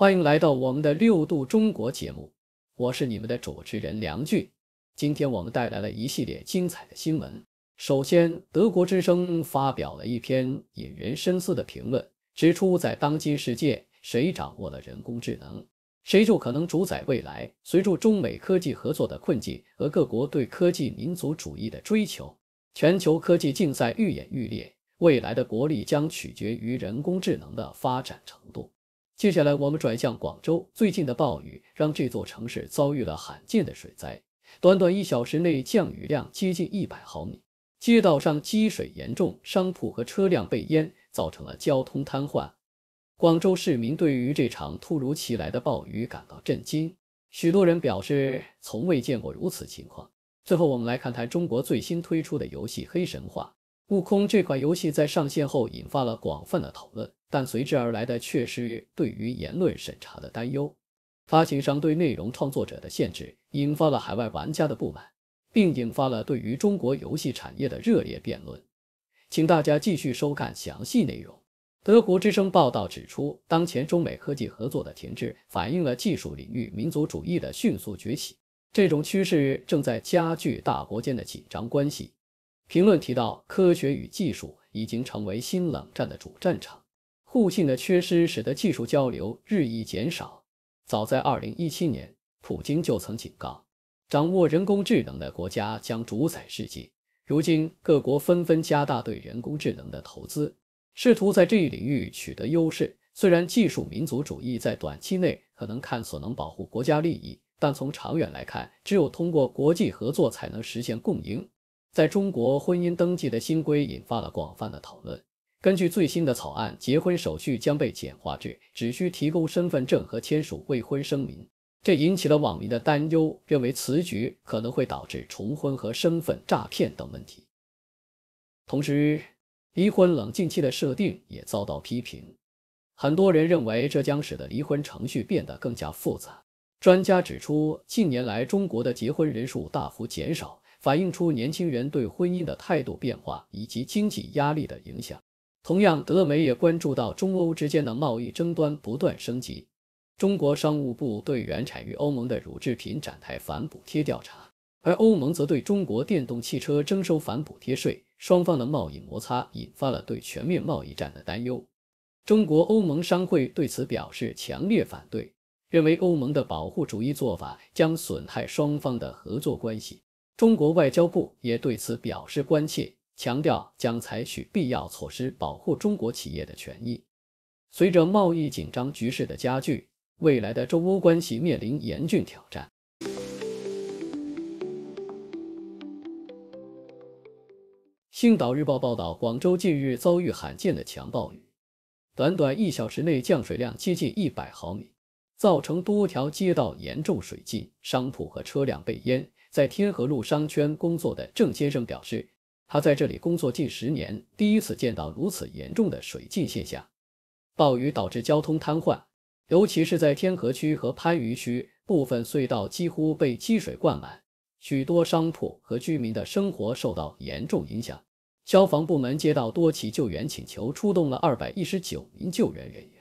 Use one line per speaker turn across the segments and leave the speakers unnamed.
欢迎来到我们的六度中国节目，我是你们的主持人梁俊。今天我们带来了一系列精彩的新闻。首先，德国之声发表了一篇引人深思的评论，指出在当今世界，谁掌握了人工智能，谁就可能主宰未来。随着中美科技合作的困境和各国对科技民族主义的追求，全球科技竞赛愈演愈烈，未来的国力将取决于人工智能的发展程度。接下来，我们转向广州。最近的暴雨让这座城市遭遇了罕见的水灾，短短一小时内降雨量接近一百毫米，街道上积水严重，商铺和车辆被淹，造成了交通瘫痪。广州市民对于这场突如其来的暴雨感到震惊，许多人表示从未见过如此情况。最后，我们来看看中国最新推出的游戏《黑神话：悟空》。这款游戏在上线后引发了广泛的讨论。但随之而来的却是对于言论审查的担忧，发行商对内容创作者的限制引发了海外玩家的不满，并引发了对于中国游戏产业的热烈辩论。请大家继续收看详细内容。德国之声报道指出，当前中美科技合作的停滞反映了技术领域民族主义的迅速崛起，这种趋势正在加剧大国间的紧张关系。评论提到，科学与技术已经成为新冷战的主战场。互信的缺失使得技术交流日益减少。早在2017年，普京就曾警告，掌握人工智能的国家将主宰世界。如今，各国纷纷加大对人工智能的投资，试图在这一领域取得优势。虽然技术民族主义在短期内可能看所能保护国家利益，但从长远来看，只有通过国际合作才能实现共赢。在中国，婚姻登记的新规引发了广泛的讨论。根据最新的草案，结婚手续将被简化至只需提供身份证和签署未婚声明，这引起了网民的担忧，认为此举可能会导致重婚和身份诈骗等问题。同时，离婚冷静期的设定也遭到批评，很多人认为这将使得离婚程序变得更加复杂。专家指出，近年来中国的结婚人数大幅减少，反映出年轻人对婚姻的态度变化以及经济压力的影响。同样，德媒也关注到中欧之间的贸易争端不断升级。中国商务部对原产于欧盟的乳制品展开反补贴调查，而欧盟则对中国电动汽车征收反补贴税。双方的贸易摩擦引发了对全面贸易战的担忧。中国欧盟商会对此表示强烈反对，认为欧盟的保护主义做法将损害双方的合作关系。中国外交部也对此表示关切。强调将采取必要措施保护中国企业的权益。随着贸易紧张局势的加剧，未来的中欧关系面临严峻挑战。《星岛日报》报道，广州近日遭遇罕见的强暴雨，短短一小时内降水量接近一百毫米，造成多条街道严重水浸，商铺和车辆被淹。在天河路商圈工作的郑先生表示。他在这里工作近十年，第一次见到如此严重的水浸现象。暴雨导致交通瘫痪，尤其是在天河区和番禺区，部分隧道几乎被积水灌满，许多商铺和居民的生活受到严重影响。消防部门接到多起救援请求，出动了二百一十九名救援人员，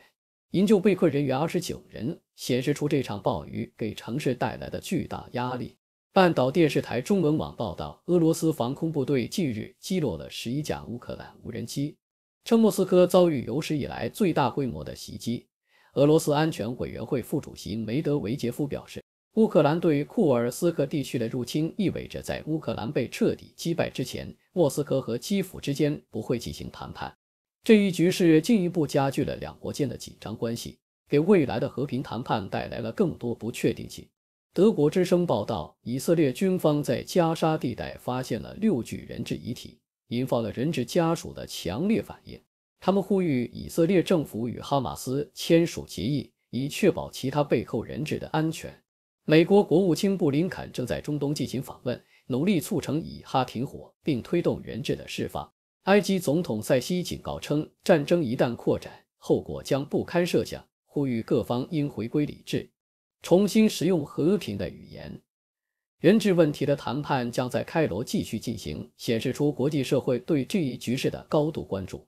营救被困人员二十九人，显示出这场暴雨给城市带来的巨大压力。半岛电视台中文网报道，俄罗斯防空部队近日击落了十一架乌克兰无人机，称莫斯科遭遇有史以来最大规模的袭击。俄罗斯安全委员会副主席梅德韦杰夫表示，乌克兰对库尔斯克地区的入侵意味着，在乌克兰被彻底击败之前，莫斯科和基辅之间不会进行谈判。这一局势进一步加剧了两国间的紧张关系，给未来的和平谈判带来了更多不确定性。德国之声报道，以色列军方在加沙地带发现了六具人质遗体，引发了人质家属的强烈反应。他们呼吁以色列政府与哈马斯签署协议，以确保其他被扣人质的安全。美国国务卿布林肯正在中东进行访问，努力促成以哈停火，并推动人质的释放。埃及总统塞西警告称，战争一旦扩展，后果将不堪设想，呼吁各方应回归理智。重新使用和平的语言，人质问题的谈判将在开罗继续进行，显示出国际社会对这一局势的高度关注。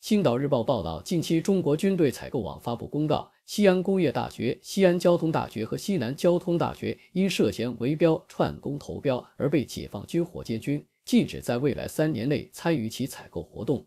青岛日报报道，近期中国军队采购网发布公告，西安工业大学、西安交通大学和西南交通大学因涉嫌围标串供投标而被解放军火箭军禁止在未来三年内参与其采购活动。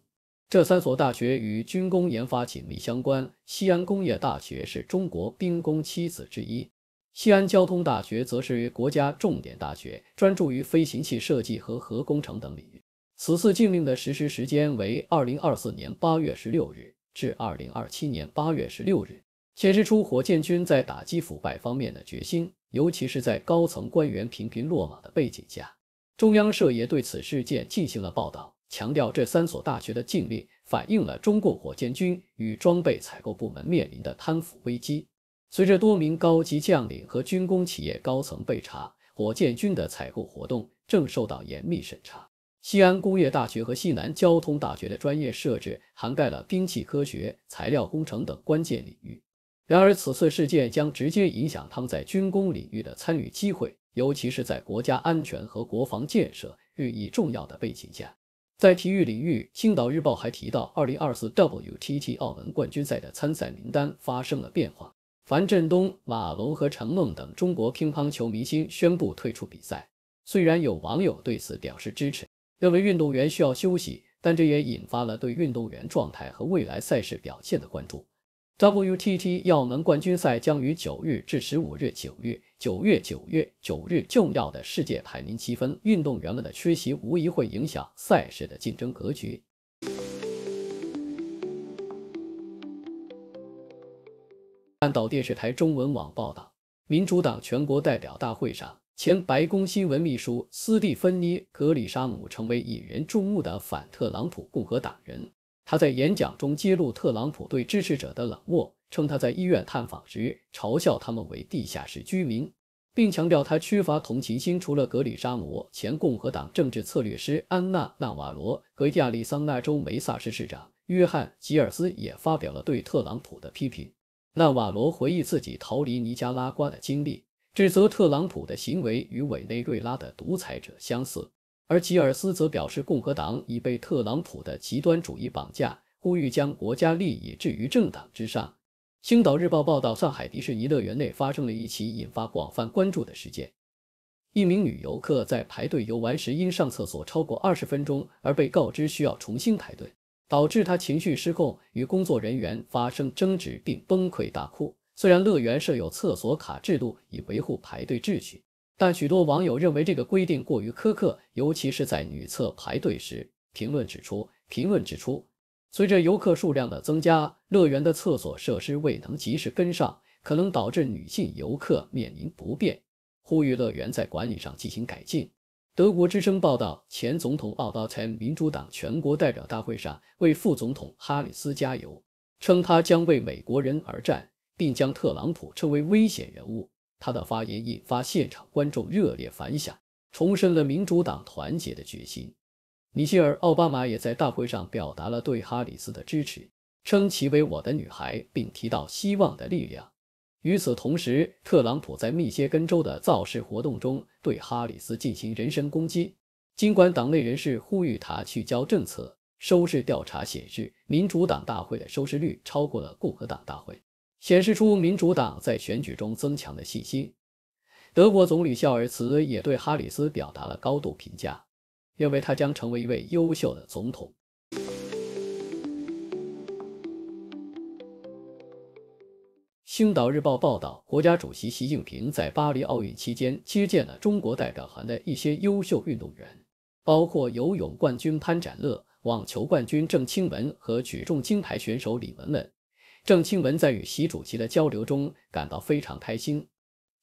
这三所大学与军工研发紧密相关。西安工业大学是中国兵工七子之一，西安交通大学则是国家重点大学，专注于飞行器设计和核工程等领域。此次禁令的实施时间为二零二四年八月十六日至二零二七年八月十六日，显示出火箭军在打击腐败方面的决心，尤其是在高层官员频频落马的背景下。中央社也对此事件进行了报道。强调这三所大学的禁令反映了中共火箭军与装备采购部门面临的贪腐危机。随着多名高级将领和军工企业高层被查，火箭军的采购活动正受到严密审查。西安工业大学和西南交通大学的专业设置涵盖了兵器科学、材料工程等关键领域。然而，此次事件将直接影响他们在军工领域的参与机会，尤其是在国家安全和国防建设日益重要的背景下。在体育领域，《青岛日报》还提到，2024 WTT 澳门冠军赛的参赛名单发生了变化，樊振东、马龙和陈梦等中国乒乓球明星宣布退出比赛。虽然有网友对此表示支持，认为运动员需要休息，但这也引发了对运动员状态和未来赛事表现的关注。WTT 耶门冠军赛将于九日至十五日（九月、九月、九月、九日）重要的世界排名积分，运动员们的缺席无疑会影响赛事的竞争格局。半岛电视台中文网报道，民主党全国代表大会上，前白宫新闻秘书斯蒂芬妮·格里沙姆成为引人注目的反特朗普共和党人。他在演讲中揭露特朗普对支持者的冷漠，称他在医院探访时嘲笑他们为“地下室居民”，并强调他缺乏同情心。除了格里沙姆，前共和党政治策略师安娜·纳瓦罗和亚利桑那州梅萨市市长约翰·吉尔斯也发表了对特朗普的批评。纳瓦罗回忆自己逃离尼加拉瓜的经历，指责特朗普的行为与委内瑞拉的独裁者相似。而吉尔斯则表示，共和党已被特朗普的极端主义绑架，呼吁将国家利益置于政党之上。《青岛日报》报道，上海迪士尼乐园内发生了一起引发广泛关注的事件：一名女游客在排队游玩时，因上厕所超过二十分钟而被告知需要重新排队，导致她情绪失控，与工作人员发生争执并崩溃大哭。虽然乐园设有厕所卡制度以维护排队秩序。但许多网友认为这个规定过于苛刻，尤其是在女厕排队时。评论指出，评论指出，随着游客数量的增加，乐园的厕所设施未能及时跟上，可能导致女性游客面临不便，呼吁乐园在管理上进行改进。德国之声报道，前总统奥巴马民主党全国代表大会上为副总统哈里斯加油，称他将为美国人而战，并将特朗普称为危险人物。他的发言引发现场观众热烈反响，重申了民主党团结的决心。米歇尔·奥巴马也在大会上表达了对哈里斯的支持，称其为“我的女孩”，并提到希望的力量。与此同时，特朗普在密歇根州的造势活动中对哈里斯进行人身攻击，尽管党内人士呼吁他聚焦政策。收视调查显示，民主党大会的收视率超过了共和党大会。显示出民主党在选举中增强的信心。德国总理肖尔茨也对哈里斯表达了高度评价，认为他将成为一位优秀的总统。《星岛日报》报道，国家主席习近平在巴黎奥运期间接见了中国代表团的一些优秀运动员，包括游泳冠军潘展乐、网球冠军郑钦文和举重金牌选手李雯雯。郑钦文在与习主席的交流中感到非常开心，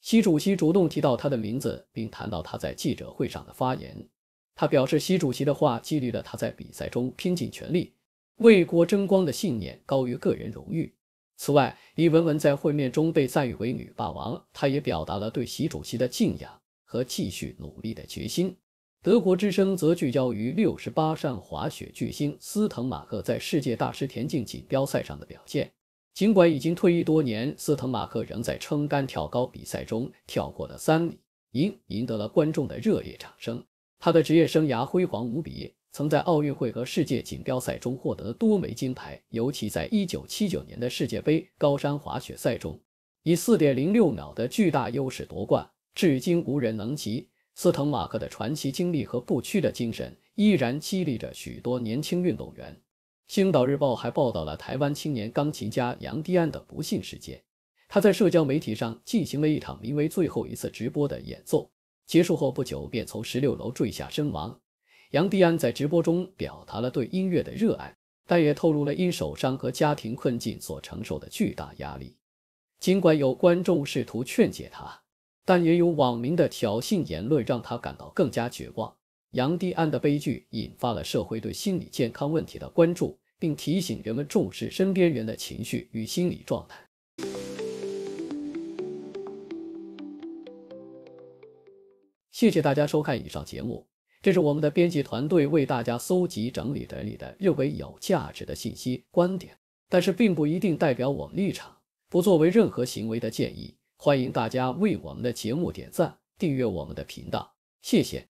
习主席主动提到他的名字，并谈到他在记者会上的发言。他表示，习主席的话激励了他在比赛中拼尽全力、为国争光的信念高于个人荣誉。此外，李文文在会面中被赞誉为“女霸王”，她也表达了对习主席的敬仰和继续努力的决心。德国之声则聚焦于六十八上滑雪巨星斯滕马克在世界大师田径锦标赛上的表现。尽管已经退役多年，斯滕马克仍在撑杆跳高比赛中跳过了三米赢赢得了观众的热烈掌声。他的职业生涯辉煌无比，曾在奥运会和世界锦标赛中获得多枚金牌。尤其在1979年的世界杯高山滑雪赛中，以4.06秒的巨大优势夺冠，至今无人能及。斯滕马克的传奇经历和不屈的精神依然激励着许多年轻运动员。青岛日报还报道了台湾青年钢琴家杨迪安的不幸事件。他在社交媒体上进行了一场名为“最后一次直播”的演奏，结束后不久便从十六楼坠下身亡。杨迪安在直播中表达了对音乐的热爱，但也透露了因受伤和家庭困境所承受的巨大压力。尽管有观众试图劝解他，但也有网民的挑衅言论让他感到更加绝望。杨迪安的悲剧引发了社会对心理健康问题的关注。并提醒人们重视身边人的情绪与心理状态。谢谢大家收看以上节目，这是我们的编辑团队为大家搜集整理整理的认为有价值的信息观点，但是并不一定代表我们立场，不作为任何行为的建议。欢迎大家为我们的节目点赞、订阅我们的频道，谢谢。